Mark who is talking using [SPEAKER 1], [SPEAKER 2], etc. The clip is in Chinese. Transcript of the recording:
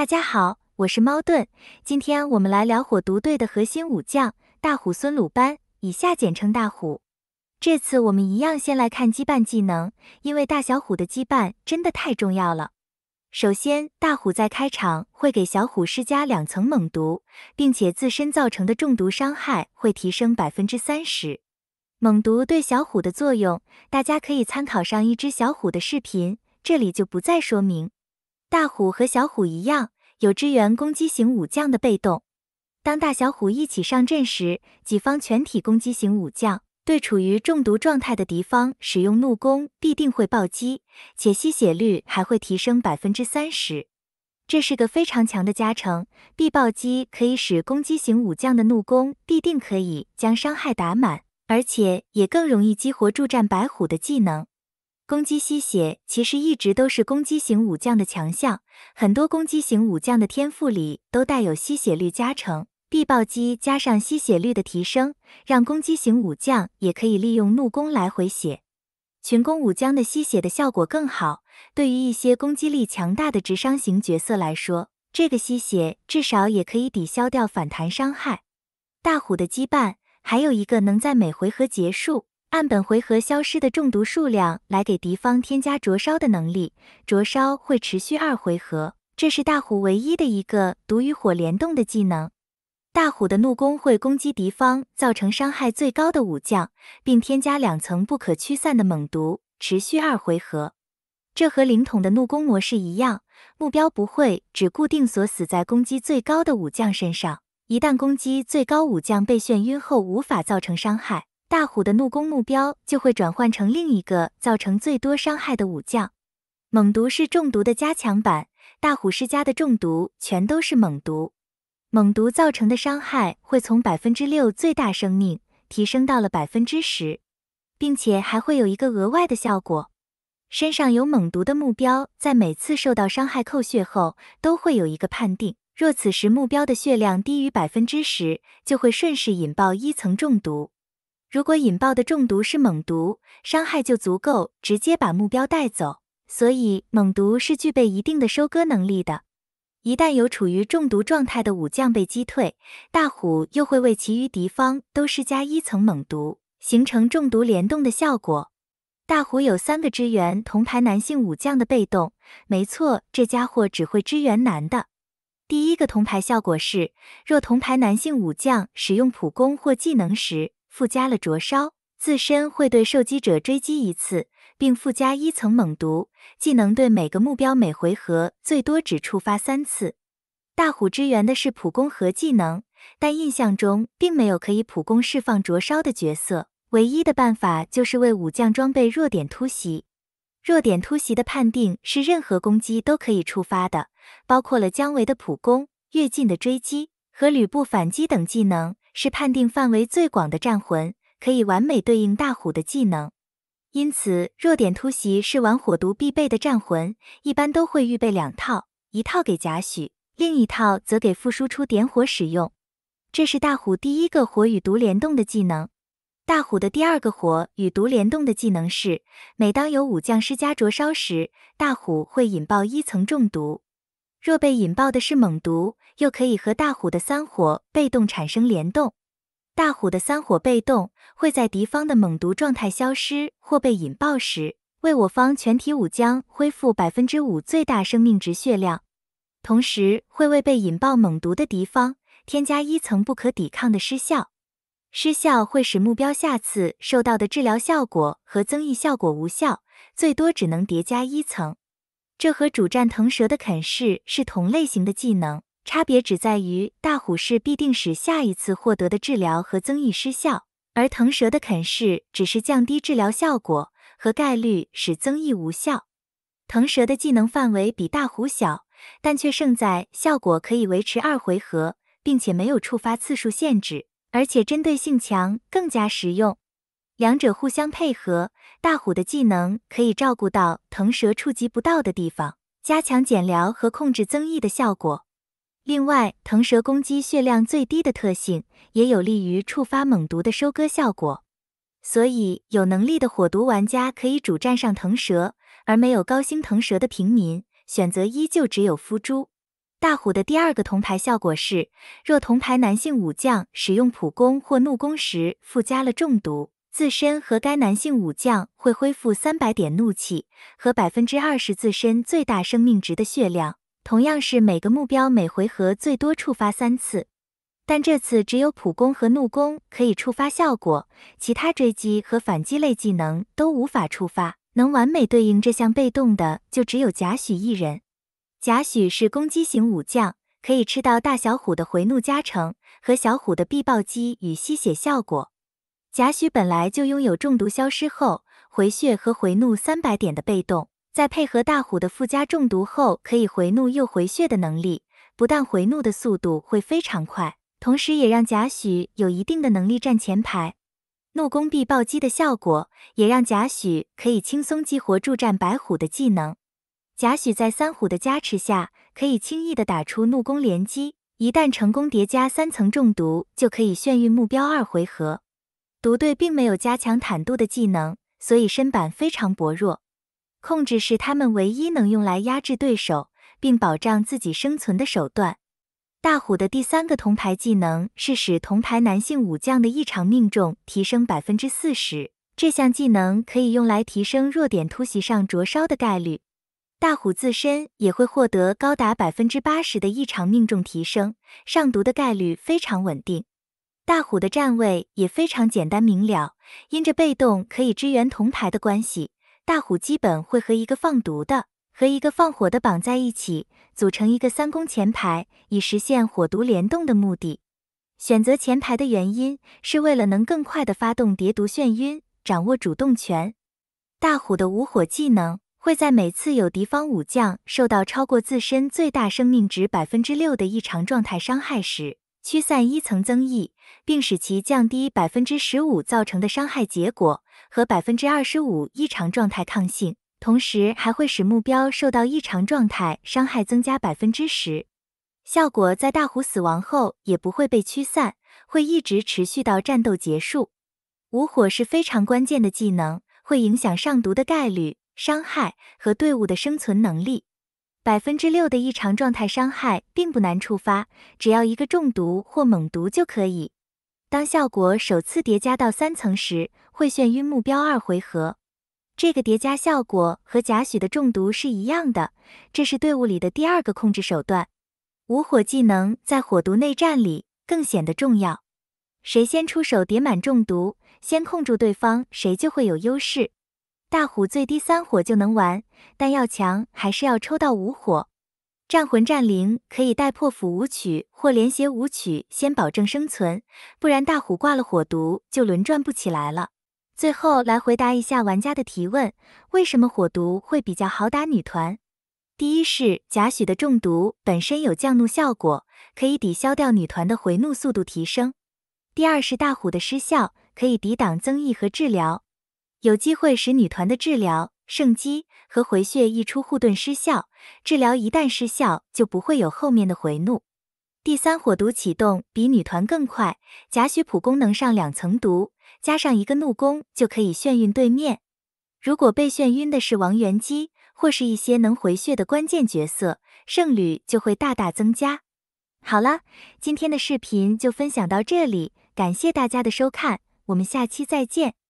[SPEAKER 1] 大家好，我是猫顿，今天我们来聊火毒队的核心武将大虎孙鲁班，以下简称大虎。这次我们一样先来看羁绊技能，因为大小虎的羁绊真的太重要了。首先，大虎在开场会给小虎施加两层猛毒，并且自身造成的中毒伤害会提升百分之三十。猛毒对小虎的作用，大家可以参考上一只小虎的视频，这里就不再说明。大虎和小虎一样，有支援攻击型武将的被动。当大小虎一起上阵时，己方全体攻击型武将对处于中毒状态的敌方使用怒攻必定会暴击，且吸血率还会提升百分之三十。这是个非常强的加成，必暴击可以使攻击型武将的怒攻必定可以将伤害打满，而且也更容易激活助战白虎的技能。攻击吸血其实一直都是攻击型武将的强项，很多攻击型武将的天赋里都带有吸血率加成，必暴击加上吸血率的提升，让攻击型武将也可以利用怒攻来回血。群攻武将的吸血的效果更好，对于一些攻击力强大的直伤型角色来说，这个吸血至少也可以抵消掉反弹伤害。大虎的羁绊还有一个能在每回合结束。按本回合消失的中毒数量来给敌方添加灼烧的能力，灼烧会持续二回合。这是大虎唯一的一个毒与火联动的技能。大虎的怒攻会攻击敌方造成伤害最高的武将，并添加两层不可驱散的猛毒，持续二回合。这和灵统的怒攻模式一样，目标不会只固定锁死在攻击最高的武将身上。一旦攻击最高武将被眩晕后，无法造成伤害。大虎的怒攻目标就会转换成另一个造成最多伤害的武将。猛毒是中毒的加强版，大虎施加的中毒全都是猛毒。猛毒造成的伤害会从百分之六最大生命提升到了百分之十，并且还会有一个额外的效果：身上有猛毒的目标在每次受到伤害扣血后都会有一个判定，若此时目标的血量低于百分之十，就会顺势引爆一层中毒。如果引爆的中毒是猛毒，伤害就足够直接把目标带走。所以猛毒是具备一定的收割能力的。一旦有处于中毒状态的武将被击退，大虎又会为其余敌方都施加一层猛毒，形成中毒联动的效果。大虎有三个支援铜牌男性武将的被动，没错，这家伙只会支援男的。第一个铜牌效果是，若铜牌男性武将使用普攻或技能时。附加了灼烧，自身会对受击者追击一次，并附加一层猛毒。技能对每个目标每回合最多只触发三次。大虎支援的是普攻和技能，但印象中并没有可以普攻释放灼烧的角色。唯一的办法就是为武将装备弱点突袭。弱点突袭的判定是任何攻击都可以触发的，包括了姜维的普攻、跃进的追击和吕布反击等技能。是判定范围最广的战魂，可以完美对应大虎的技能，因此弱点突袭是玩火毒必备的战魂，一般都会预备两套，一套给贾诩，另一套则给傅输出点火使用。这是大虎第一个火与毒联动的技能。大虎的第二个火与毒联动的技能是，每当有武将施加灼烧时，大虎会引爆一层中毒。若被引爆的是猛毒，又可以和大虎的三火被动产生联动。大虎的三火被动会在敌方的猛毒状态消失或被引爆时，为我方全体武将恢复百分之五最大生命值血量，同时会为被引爆猛毒的敌方添加一层不可抵抗的失效。失效会使目标下次受到的治疗效果和增益效果无效，最多只能叠加一层。这和主战腾蛇的啃噬是同类型的技能，差别只在于大虎式必定使下一次获得的治疗和增益失效，而腾蛇的啃噬只是降低治疗效果和概率，使增益无效。腾蛇的技能范围比大虎小，但却胜在效果可以维持二回合，并且没有触发次数限制，而且针对性强，更加实用。两者互相配合，大虎的技能可以照顾到腾蛇触及不到的地方，加强减疗和控制增益的效果。另外，腾蛇攻击血量最低的特性也有利于触发猛毒的收割效果。所以，有能力的火毒玩家可以主战上腾蛇，而没有高星腾蛇的平民选择依旧只有孵猪。大虎的第二个铜牌效果是，若铜牌男性武将使用普攻或怒攻时附加了中毒。自身和该男性武将会恢复三百点怒气和百分之二十自身最大生命值的血量，同样是每个目标每回合最多触发三次，但这次只有普攻和怒攻可以触发效果，其他追击和反击类技能都无法触发。能完美对应这项被动的就只有贾诩一人。贾诩是攻击型武将，可以吃到大小虎的回怒加成和小虎的必暴击与吸血效果。贾诩本来就拥有中毒消失后回血和回怒三百点的被动，再配合大虎的附加中毒后，可以回怒又回血的能力，不但回怒的速度会非常快，同时也让贾诩有一定的能力站前排。怒攻必暴击的效果，也让贾诩可以轻松激活助战白虎的技能。贾诩在三虎的加持下，可以轻易的打出怒攻连击，一旦成功叠加三层中毒，就可以眩晕目标二回合。独队并没有加强坦度的技能，所以身板非常薄弱。控制是他们唯一能用来压制对手并保障自己生存的手段。大虎的第三个铜牌技能是使铜牌男性武将的异常命中提升百分之四十。这项技能可以用来提升弱点突袭上灼烧的概率。大虎自身也会获得高达百分之八十的异常命中提升，上毒的概率非常稳定。大虎的站位也非常简单明了，因着被动可以支援同排的关系，大虎基本会和一个放毒的和一个放火的绑在一起，组成一个三攻前排，以实现火毒联动的目的。选择前排的原因是为了能更快的发动叠毒眩晕，掌握主动权。大虎的无火技能会在每次有敌方武将受到超过自身最大生命值百分之六的异常状态伤害时。驱散一层增益，并使其降低百分之十五造成的伤害结果和百分之二十五异常状态抗性，同时还会使目标受到异常状态伤害增加百分之十。效果在大虎死亡后也不会被驱散，会一直持续到战斗结束。无火是非常关键的技能，会影响上毒的概率、伤害和队伍的生存能力。百分之六的异常状态伤害并不难触发，只要一个中毒或猛毒就可以。当效果首次叠加到三层时，会眩晕目标二回合。这个叠加效果和贾诩的中毒是一样的，这是队伍里的第二个控制手段。无火技能在火毒内战里更显得重要，谁先出手叠满中毒，先控住对方，谁就会有优势。大虎最低三火就能玩，但要强还是要抽到五火。战魂战灵可以带破斧舞曲或连携舞曲，先保证生存，不然大虎挂了火毒就轮转不起来了。最后来回答一下玩家的提问：为什么火毒会比较好打女团？第一是贾诩的中毒本身有降怒效果，可以抵消掉女团的回怒速度提升。第二是大虎的失效可以抵挡增益和治疗。有机会使女团的治疗、圣击和回血溢出护盾失效，治疗一旦失效就不会有后面的回怒。第三火毒启动比女团更快，贾诩普功能上两层毒，加上一个怒攻就可以眩晕对面。如果被眩晕的是王元姬或是一些能回血的关键角色，胜率就会大大增加。好了，今天的视频就分享到这里，感谢大家的收看，我们下期再见。